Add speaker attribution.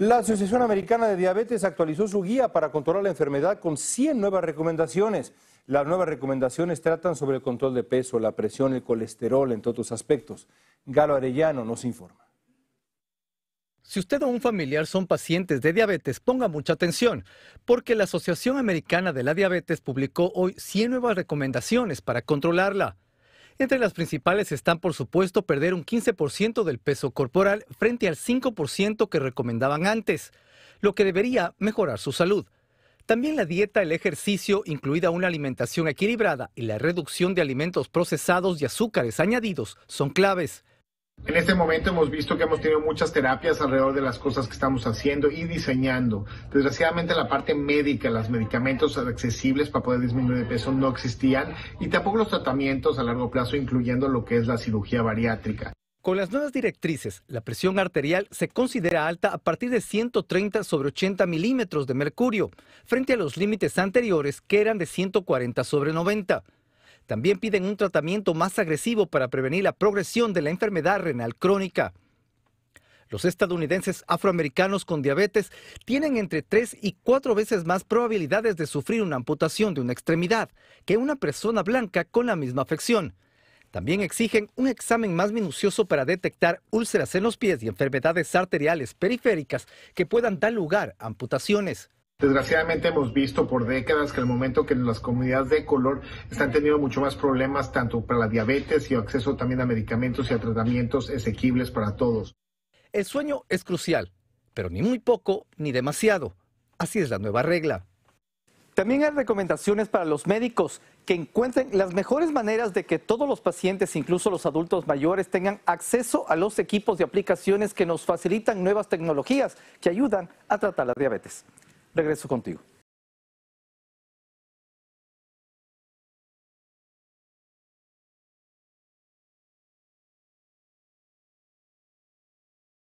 Speaker 1: La Asociación Americana de Diabetes actualizó su guía para controlar la enfermedad con 100 nuevas recomendaciones. Las nuevas recomendaciones tratan sobre el control de peso, la presión, el colesterol, entre otros aspectos. Galo Arellano nos informa. Si usted o un familiar son pacientes de diabetes, ponga mucha atención, porque la Asociación Americana de la Diabetes publicó hoy 100 nuevas recomendaciones para controlarla. Entre las principales están, por supuesto, perder un 15% del peso corporal frente al 5% que recomendaban antes, lo que debería mejorar su salud. También la dieta, el ejercicio, incluida una alimentación equilibrada y la reducción de alimentos procesados y azúcares añadidos, son claves.
Speaker 2: En este momento hemos visto que hemos tenido muchas terapias alrededor de las cosas que estamos haciendo y diseñando. Desgraciadamente la parte médica, los medicamentos accesibles para poder disminuir de peso no existían y tampoco los tratamientos a largo plazo, incluyendo lo que es la cirugía bariátrica.
Speaker 1: Con las nuevas directrices, la presión arterial se considera alta a partir de 130 sobre 80 milímetros de mercurio, frente a los límites anteriores que eran de 140 sobre 90. También piden un tratamiento más agresivo para prevenir la progresión de la enfermedad renal crónica. Los estadounidenses afroamericanos con diabetes tienen entre tres y cuatro veces más probabilidades de sufrir una amputación de una extremidad que una persona blanca con la misma afección. También exigen un examen más minucioso para detectar úlceras en los pies y enfermedades arteriales periféricas que puedan dar lugar a amputaciones.
Speaker 2: Desgraciadamente hemos visto por décadas que el momento que las comunidades de color están teniendo mucho más problemas tanto para la diabetes y acceso también a
Speaker 1: medicamentos y a tratamientos asequibles para todos. El sueño es crucial, pero ni muy poco ni demasiado. Así es la nueva regla. También hay recomendaciones para los médicos que encuentren las mejores maneras de que todos los pacientes, incluso los adultos mayores, tengan acceso a los equipos y aplicaciones que nos facilitan nuevas tecnologías que ayudan a tratar la diabetes. Regreso contigo.